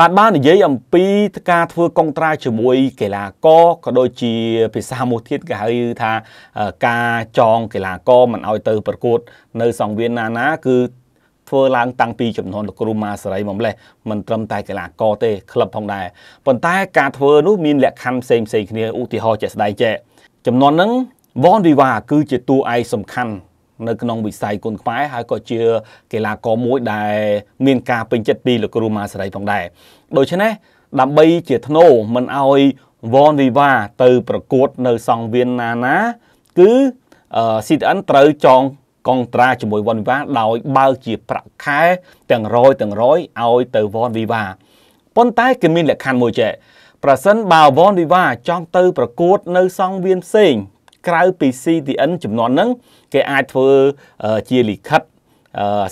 បាទបាននិយាយអំពីការធ្វើកងត្រាជាមួយ កីឡាករក៏ដូចជាភាសាមួយទៀតគេហៅថាការចងកីឡាករមិនឲ្យទៅប្រកួតនៅសង្វៀនណាណាគឺធ្វើឡើងតាំងពីចំនួនលោកគ្រូម៉ាសេរីមកម្លេះមិនត្រឹមតែកីឡាករទេក្លឹបផងដែរប៉ុន្តែការធ្វើនោះមានលក្ខខណ្ឌផ្សេងផ្សេងគ្នាឧទាហរណ៍ជាក់ស្ដែងចេះចំនួនហ្នឹងវ៉នវីវ៉ាគឺជាតួឯកសំខាន់នៅក្នុងវិស័យគុនខ្មែរហើយក៏ជាកីឡាករមួយដែល មានការពេញចិត្តពីលោកគ្រូម៉ាសេរីផងដែរដូច្នេះដើម្បីជាធ្នូមិនឲ្យវ៉នវីវ៉ាទៅប្រកួតនៅសង្វៀនណាណាគឺ CTN ត្រូវចងកងត្រាជាមួយវ៉នវីវ៉ាដោយបើកជាប្រាក់ខែទាំងរយទាំងរយឲ្យទៅវ៉នវីវ៉ាប៉ុន្តែគេមាន លក្ខខណ្ឌមួយចេះប្រសិនបើវ៉នវីវ៉ាចង់ទៅប្រកួតនៅ សង្វៀនផ្សេងក្រៅពី CTN ចំនួនហ្នឹងគេអាចធ្វើជាលិខិត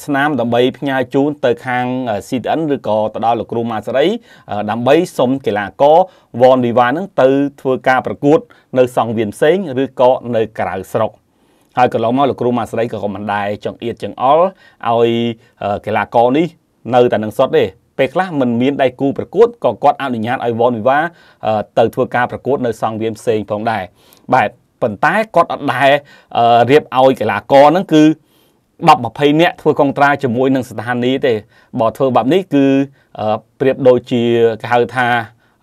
ស្នាមដើម្បីផ្ញើជូន ទៅខាង CTN ឬក៏ទៅដល់លោកគ្រូម៉ាសេរីដើម្បីសុំកីឡាករវ៉នវិវ៉ានឹងទៅធ្វើការប្រកួត នៅសង្វៀនផ្សេងឬក៏នៅក្រៅស្រុកហើយកន្លងមកលោកគ្រូម៉ាសេរីក៏មិនដែរចង្អៀតចង្អល់ឲ្យកីឡាករនេះនៅតែនឹងសុតទេពេលខ្លះមិនមានដៃគូប្រកួតក៏គាត់អនុញ្ញាតឲ្យវ៉នវិវ៉ាទៅធ្វើការប្រកួតនៅសង្វៀនផ្សេង ផងដែរបាទប៉ុន្តែគាត់អត់ដែររៀបឲ្យកីឡាករហ្នឹងគឺ10 20នាក់ធ្វើកងត្រាជាមួយនឹងស្ថានីយ៍ទេបើធ្វើបែបនេះគឺប្រៀបដូចជាគេហៅថា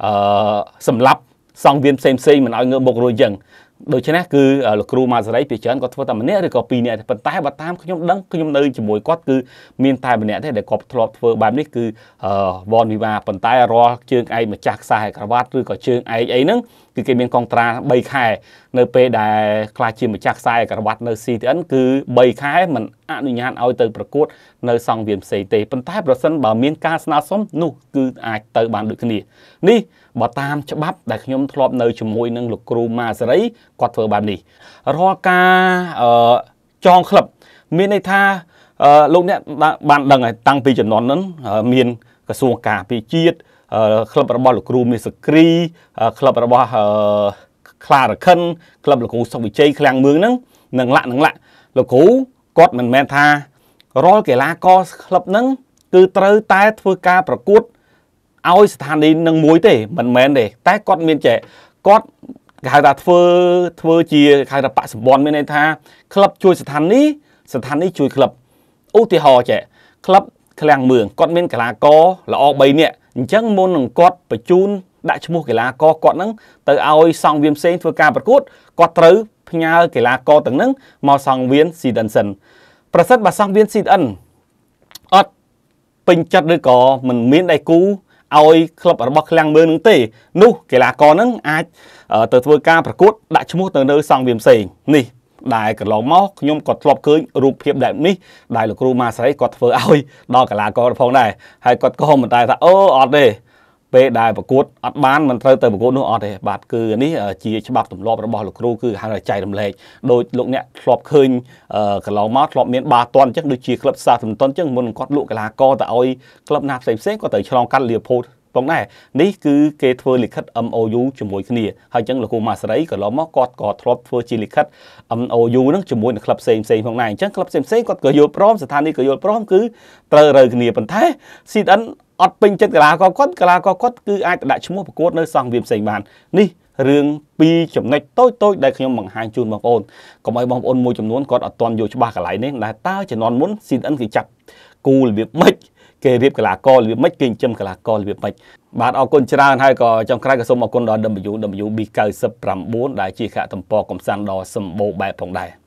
អឺសម្លាប់សង្វៀនផ្សេងផ្សេងមិនឲ្យងើបមុខរួចចឹងដូច្នេះគឺលោកគ្រូម៉ាសេរីពីច្រើនគាត់ធ្វើតែម្នាក់ឬក៏ពីរនាក់ទេប៉ុន្តែបើតាមខ្ញុំដឹងខ្ញុំនៅជាមួយគាត់គឺមានតែម្នាក់ទេដែលគាត់ធ្លាប់ធ្វើបែបនេះគឺវ៉នវិវាប៉ុន្តែរាល់ជើងឯកម្ចាស់ខ្សែក្រវ៉ាត់ឬក៏ជើងឯកអីហ្នឹងគឺគេមានកងត្រា3ខែនៅពេលដែលខ្លាចជាម្ចាស់ខ្សែក្រវ៉ាត់នៅ CTN គឺ3ខែមិនអនុញ្ញាតឲ្យទៅប្រកួតនៅសង្វៀនផ្សេងទេប៉ុន្តែប្រសិនបើមានការស្នើសុំនោះគឺអាចទៅបានដូចគ្នានេះបើតាមច្បាប់ដែលខ្ញុំធ្លាប់នៅជាមួយនឹងលោកគ្រូម៉ាសេរីគាត់ធ្វើបែបនេះរាល់ការចងក្លឹបមានន័យថាលោកអ្នកបានដឹងហើយតាំងពីចំនួនហ្នឹងមានក្រសួងការពារជាតិក្លឹបរបស់លោកគ្រូមានសក្រីក្លឹបរបស់ខ្លារខិនក្លឹបលោកគ្រូសុកវិជ័យឃ្លាំងមឿងហ្នឹងនឹងលាក់នឹងលាក់លោកគ្រូគាត់មិនមែនថារាល់កីឡាករក្លឹបហ្នឹងគឺត្រូវតែធ្វើការប្រកួតឲ្យស្ថានីយ៍នឹងមួយទេមិនមែនទេតែគាត់មានចេះគាត់គេហៅថាធ្វើ ធ្វើជាហៅថាបកសម្ព័ន្ធមានន័យថាក្លឹបជួយស្ថានីយ៍ស្ថានីយ៍ជួយក្លឹបឧទាហរណ៍ចេះក្លឹបឃ្លាំងមឿងគាត់មានកីឡាករល្អ3នាក់អញ្ចឹងមុននឹងគាត់បញ្ជូនដាក់ឈ្មោះកីឡាករគាត់ហ្នឹងទៅឲ្យសង្វៀនផ្សេងធ្វើការប្រកួតគាត់ត្រូវផ្ញើកីឡាករទាំងហ្នឹងមកសង្វៀន Season សិនប្រសិនបើសង្វៀន Season អត់ពេញចិត្តឬក៏មិនមានដៃគូឲ្យក្លឹបរបស់ឃ្លាំងមើលនឹងទេនោះកីឡាករនឹងអាចទៅធ្វើការប្រកួតដាក់ឈ្មោះទៅនៅសង្វៀមផ្សេងនេះដែលកន្លងមកខ្ញុំក៏ធ្លាប់ឃើញរូបភាពបែបនេះដែលលោកគ្រូម៉ាសរីគាត់ធ្វើឲ្យដល់កីឡាករផងដែរហើយគាត់ក៏មិនដែរថាអូអត់ទេពេលដែលប្រកួតអត់បានមិនត្រូវទៅប្រកួតនោះអត់ទេបាទគឺនេះជាច្បាប់ទម្លាប់របស់លោកគ្រូគឺហៅថាចែករំលែកដោយលោកអ្នកធ្លាប់ឃើញកន្លងមកធ្លាប់មានបាល់តន់អញ្ចឹងដូចជាក្លឹបសាសមិនតន់អញ្ចឹងមុនគាត់លក់កីឡាករទៅឲ្យ ក្លឹបណាផ្សេងផ្សេងគាត់ទៅឆ្លងកាត់លីវភូលផងដែរនេះគឺគេធ្វើលិខិត MOU ជាមួយគ្នាហើយអញ្ចឹងលោកគ្រូម៉ាសរីក៏ឡមកគាត់ក៏ធ្លាប់ធ្វើជាលិខិត MOU ហ្នឹងជាមួយនឹងក្លឹបផ្សេងផ្សេងផងដែរអញ្ចឹងក្លឹបផ្សេងផ្សេងគាត់ក៏យល់ព្រមស្ថានីយ៍ក៏យល់ព្រមគឺត្រូវរើគ្នាប៉ុន្តែ CDN អត់ពេញចិត្តកីឡាករគាត់កីឡាករគាត់គឺអាចដាក់ឈ្មោះប្រកួតនៅសង្វៀមផ្សេងបាននេះរឿងពីរចំណុចតូចតូចដែលខ្ញុំបង្ហាញជូនបងប្អូនកុំឲ្យបងប្អូនមួយចំនួនគាត់អត់ទាន់យល់ច្បាស់កន្លែងនេះដែលតើជំនាន់មុន CN គេចាប់គូរបៀបម៉េចគេរៀបកលាកររបៀបម៉េចគេចិញ្ចឹមកលាកររបៀបម៉េចបាទអរគុណច្រើនហើយក៏ចុងក្រោយក៏សូមអរគុណដល់ WWB 99ដែលជាខទំព័រកំសាន្តដ៏សម្បូរបែបផងដែរ